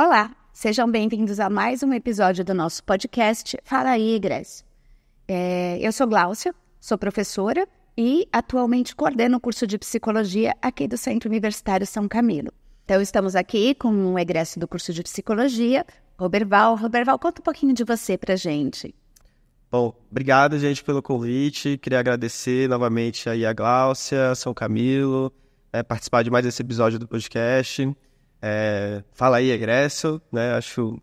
Olá, sejam bem-vindos a mais um episódio do nosso podcast Fala aí, Igreja. É, eu sou Gláucia, sou professora e atualmente coordeno o curso de psicologia aqui do Centro Universitário São Camilo. Então, estamos aqui com um egresso do curso de psicologia, Roberval. Roberval, conta um pouquinho de você a gente. Bom, obrigado, gente, pelo convite. Queria agradecer novamente aí a Gláucia, São Camilo, é, participar de mais esse episódio do podcast. É, fala aí, Egresso, né? Acho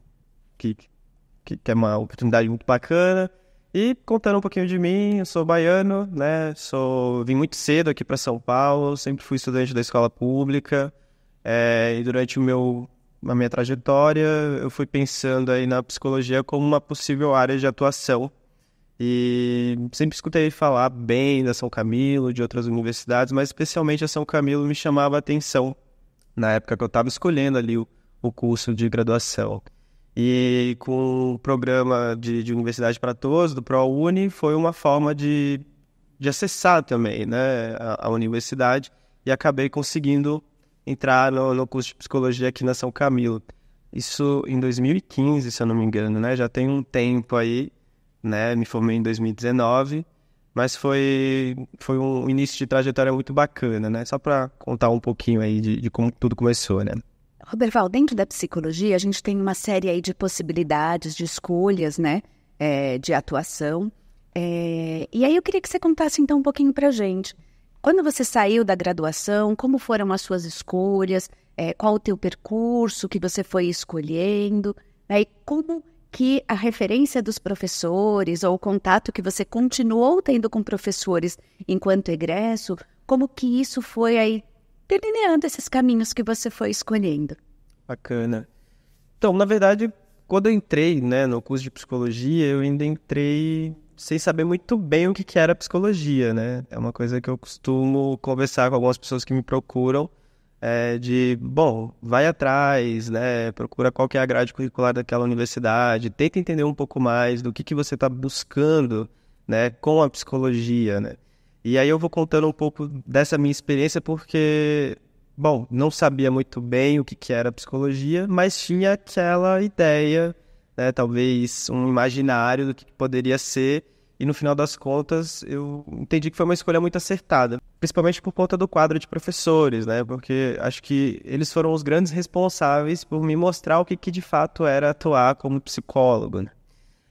que, que, que, é uma oportunidade muito bacana. E contando um pouquinho de mim, eu sou baiano, né? Sou, vim muito cedo aqui para São Paulo, sempre fui estudante da escola pública. É, e durante o meu, a minha trajetória, eu fui pensando aí na psicologia como uma possível área de atuação. E sempre escutei falar bem da São Camilo, de outras universidades, mas especialmente a São Camilo me chamava a atenção na época que eu estava escolhendo ali o, o curso de graduação. E com o programa de, de Universidade para Todos, do ProUni, foi uma forma de, de acessar também né, a, a universidade e acabei conseguindo entrar no, no, curso de Psicologia aqui na São Camilo. Isso em 2015, se eu não me engano, né? Já tem um tempo aí, né? Me formei em 2019 mas foi, foi um início de trajetória muito bacana, né? Só para contar um pouquinho aí de, de como tudo começou, né? Roberval, dentro da psicologia, a gente tem uma série aí de possibilidades, de escolhas, né? É, de atuação. É, e aí eu queria que você contasse então um pouquinho para gente. Quando você saiu da graduação, como foram as suas escolhas? É, qual o teu percurso que você foi escolhendo? Né, e como que a referência dos professores ou o contato que você continuou tendo com professores enquanto egresso, como que isso foi aí delineando esses caminhos que você foi escolhendo? Bacana. Então, na verdade, quando eu entrei né, no curso de psicologia, eu ainda entrei sem saber muito bem o que, que era psicologia, né? É uma coisa que eu costumo conversar com algumas pessoas que me procuram é, de, bom, vai atrás, né? Procura qual que é a grade curricular daquela universidade, tenta entender um pouco mais do que, que você está buscando, né, com a psicologia, né? E aí eu vou contando um pouco dessa minha experiência porque, bom, não sabia muito bem o que, que era psicologia, mas tinha aquela ideia, né, talvez um imaginário do que poderia ser e no final das contas, eu entendi que foi uma escolha muito acertada, principalmente por conta do quadro de professores, né? Porque acho que eles foram os grandes responsáveis por me mostrar o que, que de fato era atuar como psicólogo. Né?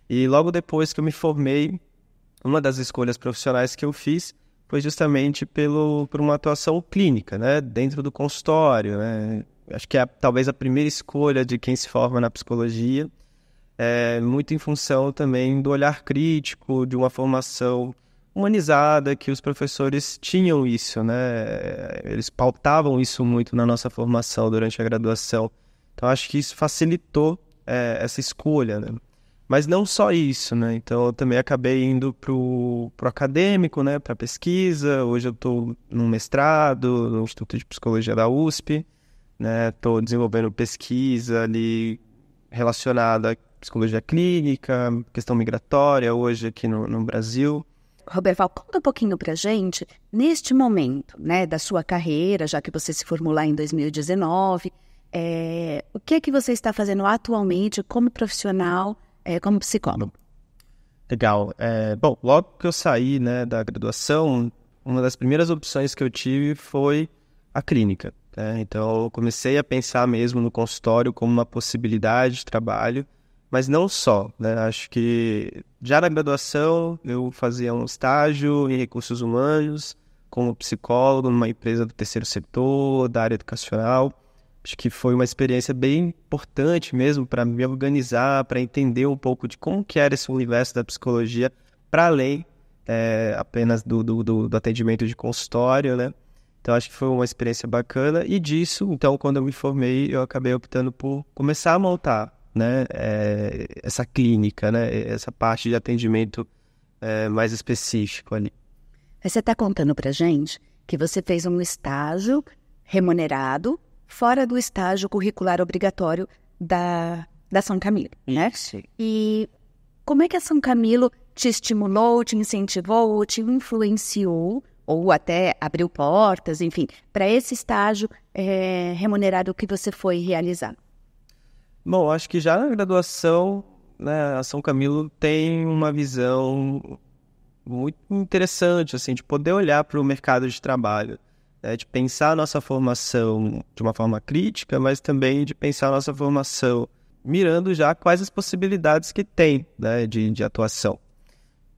E logo depois que eu me formei, uma das escolhas profissionais que eu fiz foi justamente pelo, por uma atuação clínica, né? Dentro do consultório, né? Acho que é talvez a primeira escolha de quem se forma na psicologia é, muito em função também do olhar crítico, de uma formação humanizada, que os professores tinham isso, né? Eles pautavam isso muito na nossa formação durante a graduação. Então, acho que isso facilitou é, essa escolha, né? Mas não só isso, né? Então, eu também acabei indo para o acadêmico, né? Para pesquisa. Hoje eu estou no mestrado no Instituto de Psicologia da USP, né? Estou desenvolvendo pesquisa ali relacionada psicologia clínica, questão migratória hoje aqui no, no Brasil. Roberval, conta um pouquinho para gente, neste momento né, da sua carreira, já que você se formou lá em 2019, é, o que é que você está fazendo atualmente como profissional, é, como psicólogo? Legal. É, bom, logo que eu saí né, da graduação, uma das primeiras opções que eu tive foi a clínica. Né? Então, eu comecei a pensar mesmo no consultório como uma possibilidade de trabalho. Mas não só, né? Acho que já na graduação eu fazia um estágio em recursos humanos como psicólogo numa empresa do terceiro setor, da área educacional. Acho que foi uma experiência bem importante mesmo para me organizar, para entender um pouco de como que era esse universo da psicologia para além é, apenas do, do, do, do, atendimento de consultório, né? Então acho que foi uma experiência bacana e disso, então quando eu me formei, eu acabei optando por começar a montar né, é, essa clínica, né, essa parte de atendimento é, mais específico ali. Você está contando para gente que você fez um estágio remunerado fora do estágio curricular obrigatório da, da São Camilo, né? Sim. E como é que a São Camilo te estimulou, te incentivou, te influenciou ou até abriu portas, enfim, para esse estágio é, remunerado que você foi realizar? Bom, acho que já na graduação, né, a São Camilo tem uma visão muito interessante, assim, de poder olhar para o mercado de trabalho, né, de pensar a nossa formação de uma forma crítica, mas também de pensar a nossa formação mirando já quais as possibilidades que tem né, de, de atuação.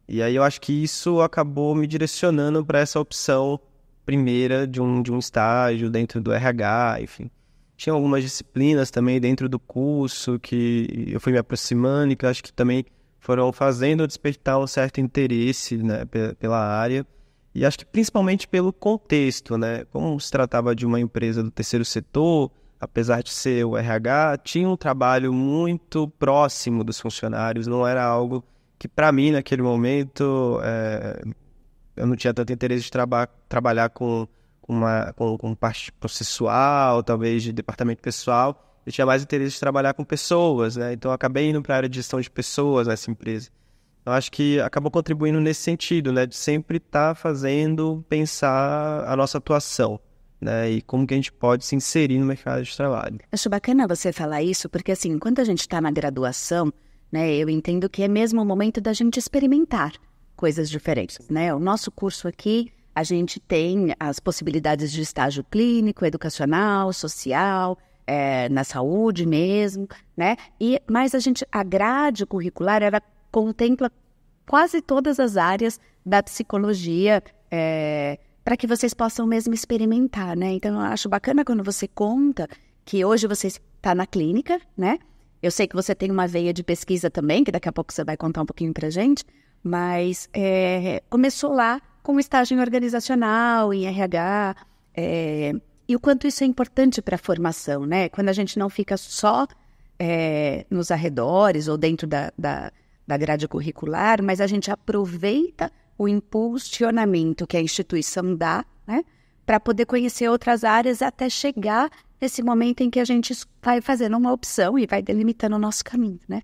E aí eu acho que isso acabou me direcionando para essa opção primeira de um, de um estágio dentro do RH, enfim. Tinha algumas disciplinas também dentro do curso que eu fui me aproximando e que acho que também foram fazendo despertar um certo interesse né, pela área. E acho que principalmente pelo contexto, né? Como se tratava de uma empresa do terceiro setor, apesar de ser o RH, tinha um trabalho muito próximo dos funcionários, não era algo que, para mim, naquele momento, é, eu não tinha tanto interesse de traba trabalhar com uma, com, com parte processual, talvez de departamento pessoal, eu tinha mais interesse de trabalhar com pessoas, né? Então acabei indo para a área de gestão de pessoas nessa empresa. Então acho que acabou contribuindo nesse sentido, né? De sempre estar tá fazendo pensar a nossa atuação. Né, e como que a gente pode se inserir no mercado de trabalho. Acho bacana você falar isso, porque assim, enquanto a gente está na graduação, né, eu entendo que é mesmo o momento da gente experimentar coisas diferentes, né? O nosso curso aqui a gente tem as possibilidades de estágio clínico, educacional, social, é, na saúde mesmo, né? E, mas a gente, a grade curricular, ela contempla quase todas as áreas da psicologia é, para que vocês possam mesmo experimentar, né? Então, eu acho bacana quando você conta que hoje você está na clínica, né? Eu sei que você tem uma veia de pesquisa também, que daqui a pouco você vai contar um pouquinho para gente, mas é, começou lá com estágio organizacional, em RH, é, e o quanto isso é importante para a formação, né? Quando a gente não fica só é, nos arredores ou dentro da, da, da grade curricular, mas a gente aproveita o impulsionamento que a instituição dá, né? Para poder conhecer outras áreas até chegar nesse momento em que a gente vai fazendo uma opção e vai delimitando o nosso caminho, né?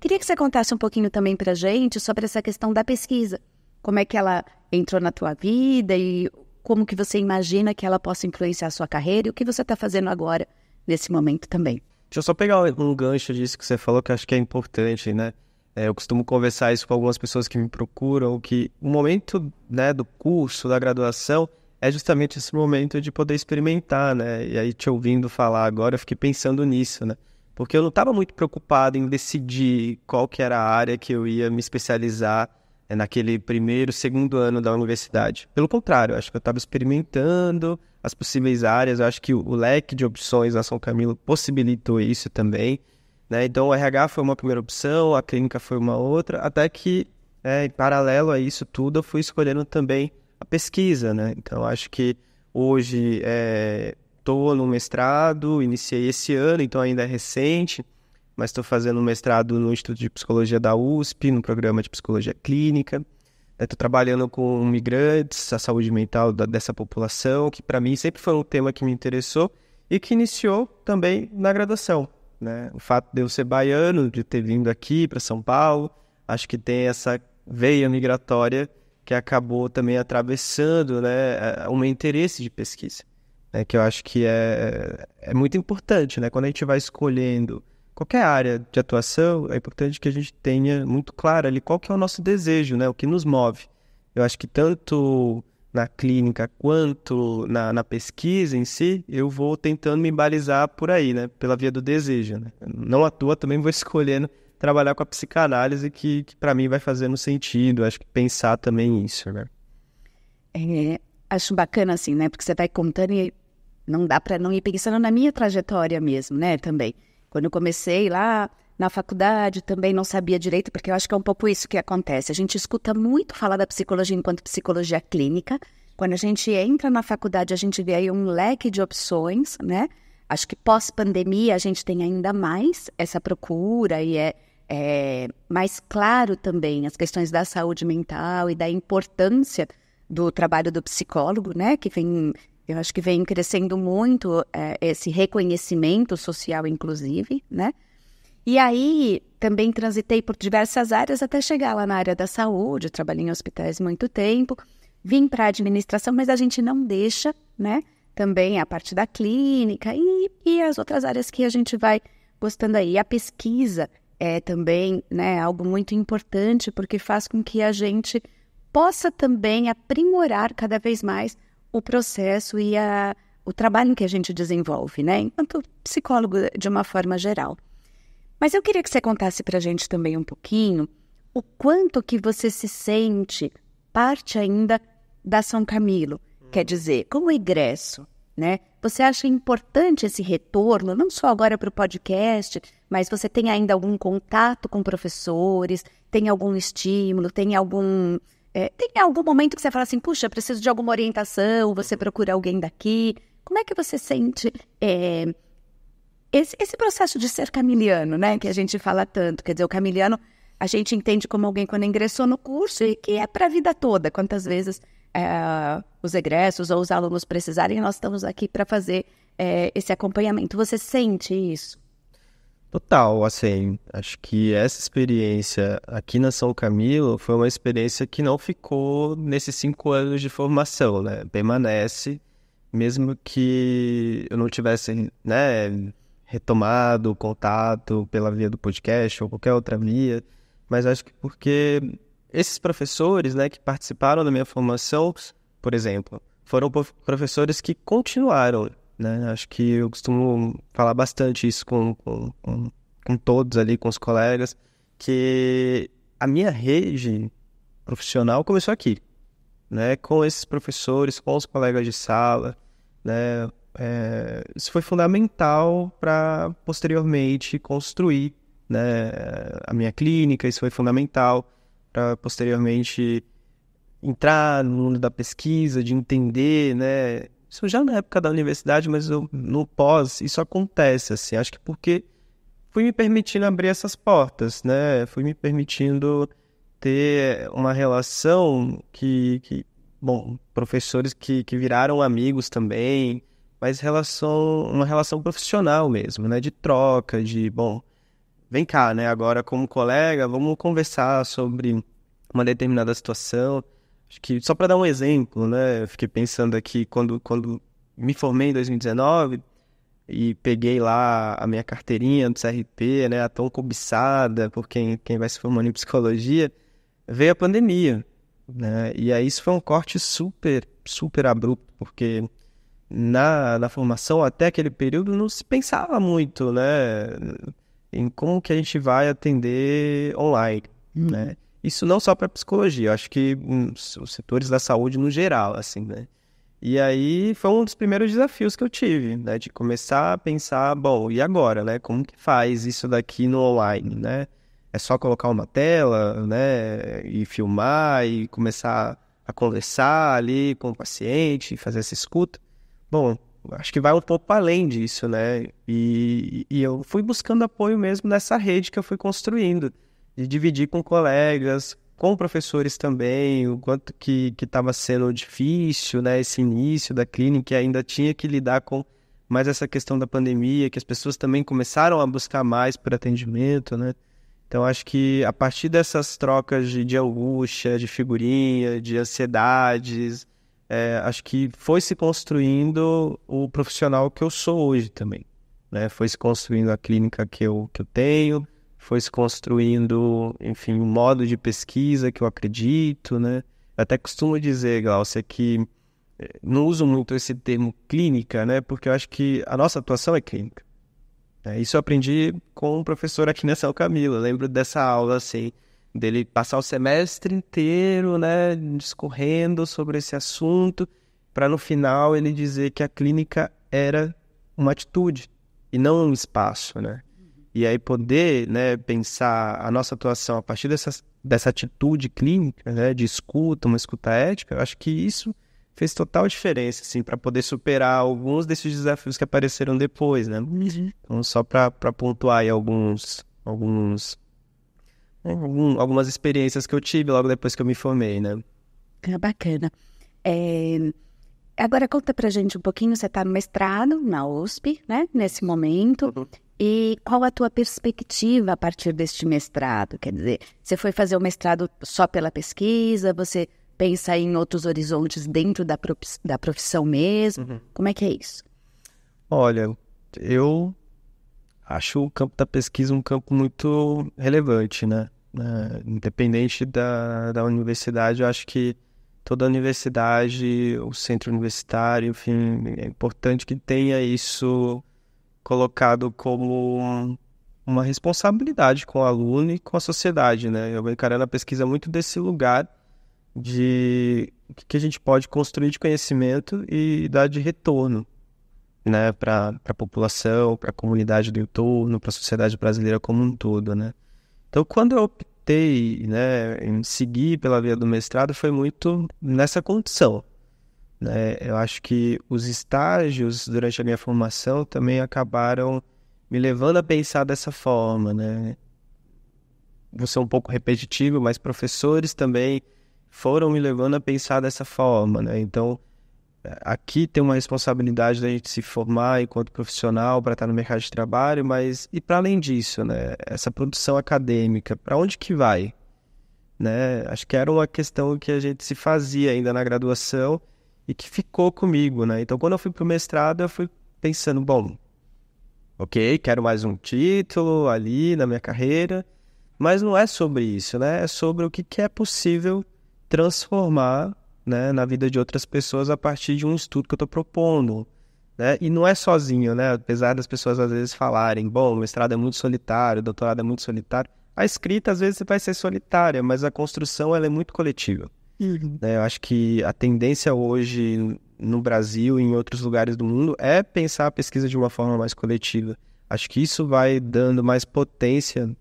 Queria que você contasse um pouquinho também para a gente sobre essa questão da pesquisa como é que ela entrou na tua vida e como que você imagina que ela possa influenciar a sua carreira e o que você está fazendo agora nesse momento também. Deixa eu só pegar um gancho disso que você falou que acho que é importante, né? É, eu costumo conversar isso com algumas pessoas que me procuram, que o momento né, do curso, da graduação, é justamente esse momento de poder experimentar, né? E aí te ouvindo falar agora, eu fiquei pensando nisso, né? Porque eu não estava muito preocupado em decidir qual que era a área que eu ia me especializar é naquele primeiro, segundo ano da universidade. Pelo contrário, acho que eu estava experimentando as possíveis áreas, acho que o leque de opções na né, São Camilo possibilitou isso também. Né? Então, o RH foi uma primeira opção, a clínica foi uma outra, até que, é, em paralelo a isso tudo, eu fui escolhendo também a pesquisa. Né? Então, acho que hoje estou é, no mestrado, iniciei esse ano, então ainda é recente mas estou fazendo mestrado no Instituto de Psicologia da USP, no programa de Psicologia Clínica. Estou né, trabalhando com migrantes, a saúde mental da, dessa população, que para mim sempre foi um tema que me interessou e que iniciou também na graduação. Né? O fato de eu ser baiano, de ter vindo aqui para São Paulo, acho que tem essa veia migratória que acabou também atravessando né, é, é, um interesse de pesquisa, né, que eu acho que é, é, é muito importante. Né? Quando a gente vai escolhendo qualquer área de atuação, é importante que a gente tenha muito claro ali qual que é o nosso desejo, né? O que nos move. Eu acho que tanto na clínica quanto na, na pesquisa em si, eu vou tentando me balizar por aí, né? Pela via do desejo, né? Não à toa também vou escolhendo trabalhar com a psicanálise que, que para mim vai fazendo sentido. Acho que pensar também isso, né? É, acho bacana assim, né? Porque você vai contando e não dá para não ir pensando na minha trajetória mesmo, né? Também. Quando eu comecei lá na faculdade, também não sabia direito, porque eu acho que é um pouco isso que acontece. A gente escuta muito falar da psicologia enquanto psicologia clínica. Quando a gente entra na faculdade, a gente vê aí um leque de opções, né? Acho que pós-pandemia a gente tem ainda mais essa procura e é, é mais claro também as questões da saúde mental e da importância do trabalho do psicólogo, né? Que vem eu acho que vem crescendo muito é, esse reconhecimento social, inclusive, né? E aí também transitei por diversas áreas até chegar lá na área da saúde, trabalhei em hospitais muito tempo, vim para a administração, mas a gente não deixa, né? Também a parte da clínica e, e as outras áreas que a gente vai gostando aí. A pesquisa é também né, algo muito importante, porque faz com que a gente possa também aprimorar cada vez mais o processo e a, o trabalho que a gente desenvolve, né? Enquanto psicólogo, de uma forma geral. Mas eu queria que você contasse para a gente também um pouquinho o quanto que você se sente parte ainda da São Camilo. Hum. Quer dizer, como egresso, né? Você acha importante esse retorno, não só agora para o podcast, mas você tem ainda algum contato com professores, tem algum estímulo, tem algum é, tem algum momento que você fala assim, puxa, preciso de alguma orientação, você procura alguém daqui. Como é que você sente é, esse, esse, processo de ser camiliano, né? Que a gente fala tanto. Quer dizer, o camiliano a gente entende como alguém quando ingressou no curso e que é para a vida toda. Quantas vezes é, os egressos ou os alunos precisarem, nós estamos aqui para fazer é, esse acompanhamento. Você sente isso? Total, assim, acho que essa experiência aqui na São Camilo foi uma experiência que não ficou nesses cinco anos de formação, né? Permanece, mesmo que eu não tivesse, né, retomado o contato pela via do podcast ou qualquer outra via, mas acho que porque esses professores, né, que participaram da minha formação, por exemplo, foram professores que continuaram né? Acho que eu costumo falar bastante isso com, com, com, com todos ali, com os colegas, que a minha rede profissional começou aqui, né? Com esses professores, com os colegas de sala, né? É, isso foi fundamental para posteriormente construir né, a minha clínica, isso foi fundamental para posteriormente entrar no mundo da pesquisa, de entender né, isso já na época da universidade, mas eu, no pós, isso acontece, assim, acho que porque fui me permitindo abrir essas portas, né? Fui me permitindo ter uma relação que, que bom, professores que, que viraram amigos também, mas relação, uma relação profissional mesmo, né? De troca, de, bom, vem cá, né? Agora como colega, vamos conversar sobre uma determinada situação. Acho que só para dar um exemplo, né? Eu fiquei pensando aqui quando, quando me formei em 2019 e peguei lá a minha carteirinha do CRP, né? A tão cobiçada por quem, quem vai se formando em psicologia, veio a pandemia, né? E aí isso foi um corte super, super abrupto, porque na, na formação até aquele período não se pensava muito, né? Em como que a gente vai atender online, né? Isso não só para psicologia, acho que os setores da saúde no geral, assim, né? E aí foi um dos primeiros desafios que eu tive, né? De começar a pensar, bom, e agora, né? Como que faz isso daqui no online, né? É só colocar uma tela, né? E filmar e começar a conversar ali com o paciente, fazer essa escuta. Bom, acho que vai um pouco além disso, né? E, e eu fui buscando apoio mesmo nessa rede que eu fui construindo de dividir com colegas, com professores também, o quanto que estava sendo difícil, né, esse início da clínica, ainda tinha que lidar com mais essa questão da pandemia, que as pessoas também começaram a buscar mais por atendimento, né? Então acho que a partir dessas trocas de, de angústia, de figurinha, de ansiedades, é, acho que foi se construindo o profissional que eu sou hoje também, né? Foi se construindo a clínica que eu, que eu tenho, foi se construindo, enfim, um modo de pesquisa que eu acredito, né? Eu até costumo dizer, Glaucia, que eh, não uso muito esse termo clínica, né? Porque eu acho que a nossa atuação é clínica. É, isso eu aprendi com um professor aqui na São Camilo. Eu lembro dessa aula, assim, dele passar o semestre inteiro, né, discorrendo sobre esse assunto, para no final ele dizer que a clínica era uma atitude e não um espaço, né? E aí poder né, pensar a nossa atuação a partir dessa, dessa atitude clínica, né, de escuta, uma escuta ética, eu acho que isso fez total diferença, assim, para poder superar alguns desses desafios que apareceram depois, né? Uhum. Então, só para pontuar aí alguns, alguns, algum, algumas experiências que eu tive logo depois que eu me formei, né? É bacana. É... Agora conta pra gente um pouquinho, você tá no mestrado na USP, né? Nesse momento. Uhum. E qual a tua perspectiva a partir deste mestrado? Quer dizer, você foi fazer o mestrado só pela pesquisa? Você pensa em outros horizontes dentro da, da profissão mesmo? Uhum. Como é que é isso? Olha, eu acho o campo da pesquisa um campo muito relevante, né? É, independente da, da universidade, eu acho que toda universidade, o centro universitário, enfim, é importante que tenha isso colocado como uma responsabilidade com o aluno e com a sociedade, né? Eu encarei na pesquisa muito desse lugar de o que a gente pode construir de conhecimento e dar de retorno, né, para a população, para a comunidade do entorno, para a sociedade brasileira como um todo, né? Então, quando eu optei, né, em seguir pela via do mestrado, foi muito nessa condição, né? Eu acho que os estágios durante a minha formação também acabaram me levando a pensar dessa forma, né? Vou ser um pouco repetitivo, mas professores também foram me levando a pensar dessa forma, né? Então, aqui tem uma responsabilidade da gente se formar enquanto profissional para estar no mercado de trabalho, mas e para além disso, né? Essa produção acadêmica, para onde que vai? Né? Acho que era uma questão que a gente se fazia ainda na graduação e que ficou comigo, né? Então, quando eu fui pro mestrado, eu fui pensando, bom, ok, quero mais um título ali na minha carreira, mas não é sobre isso, né? É sobre o que, que é possível transformar né, na vida de outras pessoas a partir de um estudo que eu estou propondo. Né? E não é sozinho, né? Apesar das pessoas às vezes falarem, bom, o mestrado é muito solitário, o doutorado é muito solitário. A escrita às vezes vai ser solitária, mas a construção ela é muito coletiva. Uhum. Né, eu acho que a tendência hoje no Brasil e em outros lugares do mundo é pensar a pesquisa de uma forma mais coletiva. Acho que isso vai dando mais potência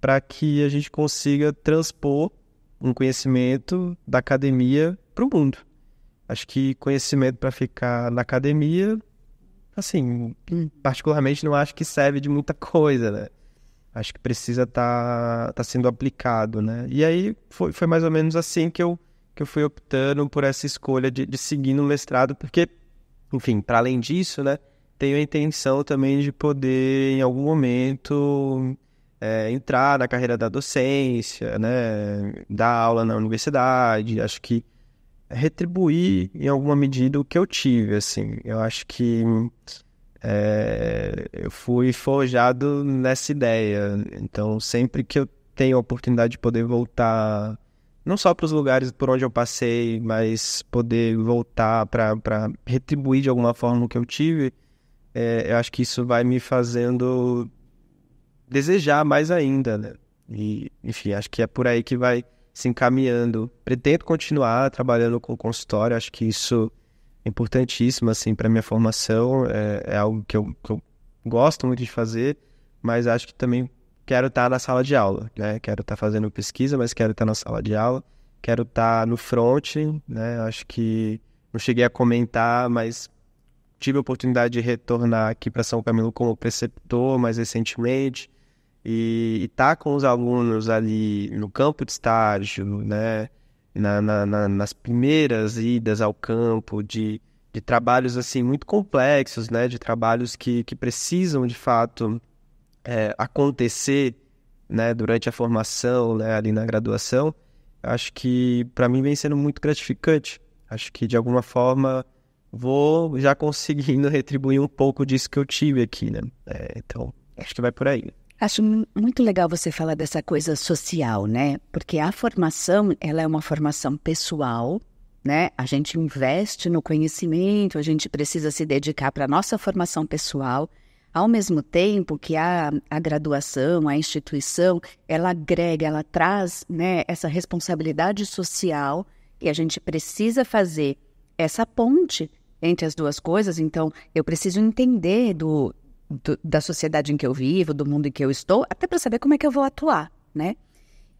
para que a gente consiga transpor um conhecimento da academia para o mundo. Acho que conhecimento para ficar na academia, assim, hum. particularmente não acho que serve de muita coisa, né? Acho que precisa estar tá, tá sendo aplicado, né? E aí foi, foi mais ou menos assim que eu que eu fui optando por essa escolha de, de seguir no mestrado, porque, enfim, para além disso, né, tenho a intenção também de poder, em algum momento, é, entrar na carreira da docência, né, dar aula na universidade, acho que retribuir em alguma medida o que eu tive, assim, eu acho que é, eu fui forjado nessa ideia, então sempre que eu tenho a oportunidade de poder voltar não só para os lugares por onde eu passei, mas poder voltar para retribuir de alguma forma o que eu tive, é, eu acho que isso vai me fazendo desejar mais ainda, né? E, enfim, acho que é por aí que vai se encaminhando. Pretendo continuar trabalhando com consultório, acho que isso é importantíssimo, assim, para minha formação, é, é algo que eu, que eu gosto muito de fazer, mas acho que também quero estar tá na sala de aula, né? Quero estar tá fazendo pesquisa, mas quero estar tá na sala de aula. Quero estar tá no front, né? Acho que não cheguei a comentar, mas tive a oportunidade de retornar aqui para São Camilo como preceptor mais recentemente e estar tá com os alunos ali no campo de estágio, né? Na, na, na, nas primeiras idas ao campo de, de trabalhos assim muito complexos, né? De trabalhos que, que precisam de fato é, acontecer né, durante a formação, né, ali na graduação, acho que para mim vem sendo muito gratificante. Acho que de alguma forma vou já conseguindo retribuir um pouco disso que eu tive aqui, né? É, então, acho que vai por aí. Acho muito legal você falar dessa coisa social, né? Porque a formação, ela é uma formação pessoal, né? A gente investe no conhecimento, a gente precisa se dedicar para a nossa formação pessoal, ao mesmo tempo que a, a graduação, a instituição, ela agrega, ela traz né, essa responsabilidade social e a gente precisa fazer essa ponte entre as duas coisas. Então, eu preciso entender do, do da sociedade em que eu vivo, do mundo em que eu estou, até para saber como é que eu vou atuar, né?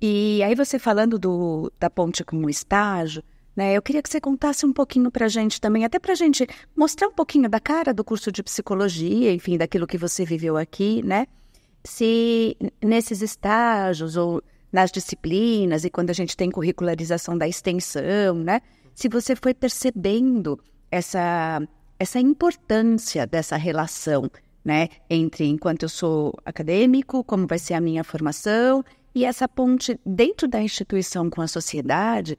E aí você falando do, da ponte com o estágio, né? Eu queria que você contasse um pouquinho para a gente também, até para a gente mostrar um pouquinho da cara do curso de psicologia, enfim, daquilo que você viveu aqui, né? Se nesses estágios ou nas disciplinas e quando a gente tem curricularização da extensão, né? Se você foi percebendo essa, essa importância dessa relação, né? Entre enquanto eu sou acadêmico, como vai ser a minha formação e essa ponte dentro da instituição com a sociedade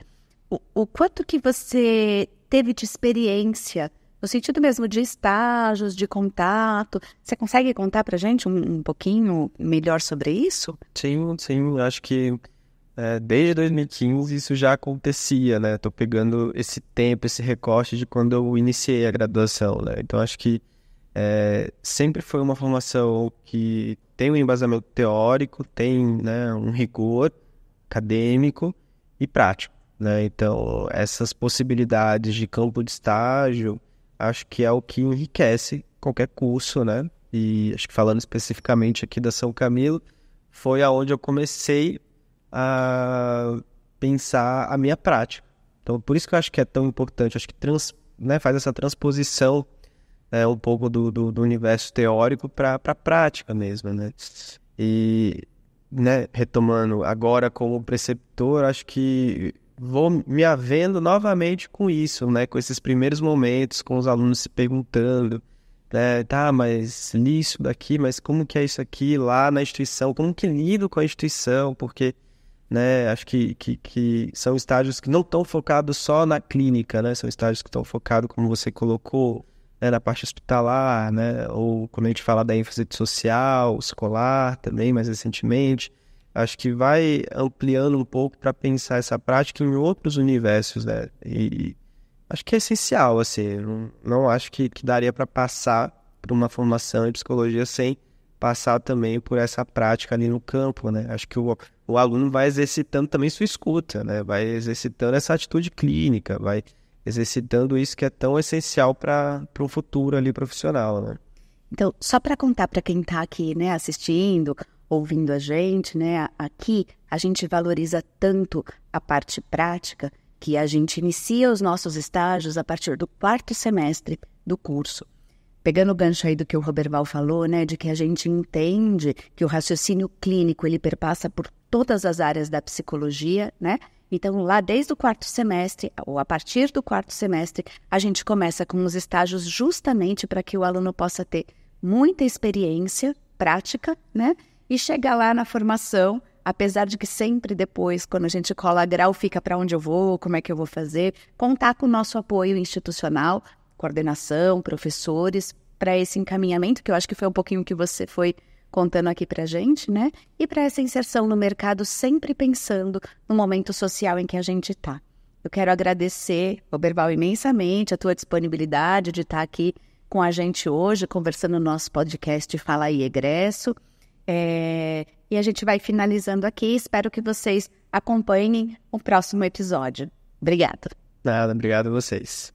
o, quanto que você teve de experiência, no sentido mesmo de estágios, de contato. Você consegue contar para gente um, um, pouquinho melhor sobre isso? Sim, sim. Acho que é, desde 2015 isso já acontecia, né? Tô pegando esse tempo, esse recorte de quando eu iniciei a graduação, né? Então acho que é, sempre foi uma formação que tem um embasamento teórico, tem né, um rigor acadêmico e prático. Né? Então, essas possibilidades de campo de estágio, acho que é o que enriquece qualquer curso, né? E acho que falando especificamente aqui da São Camilo, foi aonde eu comecei a pensar a minha prática. Então, por isso que eu acho que é tão importante, acho que trans, né, faz essa transposição é um pouco do, do, do universo teórico para a prática mesmo, né? E, né, retomando agora como preceptor, acho que vou me havendo novamente com isso, né? Com esses primeiros momentos, com os alunos se perguntando, né? Tá, mas nisso daqui, mas como que é isso aqui lá na instituição? Como que lido com a instituição? Porque, né? Acho que, que, que são estágios que não estão focados só na clínica, né? São estágios que estão focados, como você colocou, né? na parte hospitalar, né? Ou quando a gente fala da ênfase social, escolar também, mais recentemente acho que vai ampliando um pouco para pensar essa prática em outros universos, né? E acho que é essencial, assim, não, não acho que, que daria para passar por uma formação em psicologia sem passar também por essa prática ali no campo, né? Acho que o, o aluno vai exercitando também sua escuta, né? Vai exercitando essa atitude clínica, vai exercitando isso que é tão essencial para o futuro ali profissional, né? Então, só para contar para quem está aqui, né, assistindo ouvindo a gente, né? Aqui a gente valoriza tanto a parte prática que a gente inicia os nossos estágios a partir do quarto semestre do curso. Pegando o gancho aí do que o Roberval falou, né, de que a gente entende que o raciocínio clínico ele perpassa por todas as áreas da psicologia, né? Então, lá desde o quarto semestre, ou a partir do quarto semestre, a gente começa com os estágios justamente para que o aluno possa ter muita experiência prática, né? e chegar lá na formação, apesar de que sempre depois, quando a gente cola grau, fica para onde eu vou, como é que eu vou fazer, contar com o nosso apoio institucional, coordenação, professores, para esse encaminhamento, que eu acho que foi um pouquinho que você foi contando aqui para gente, né? E para essa inserção no mercado, sempre pensando no momento social em que a gente está. Eu quero agradecer, oberval imensamente a tua disponibilidade de estar tá aqui com a gente hoje, conversando no nosso podcast Fala e Egresso. É... E a gente vai finalizando aqui. Espero que vocês acompanhem o próximo episódio. Obrigada. Nada, obrigado a vocês.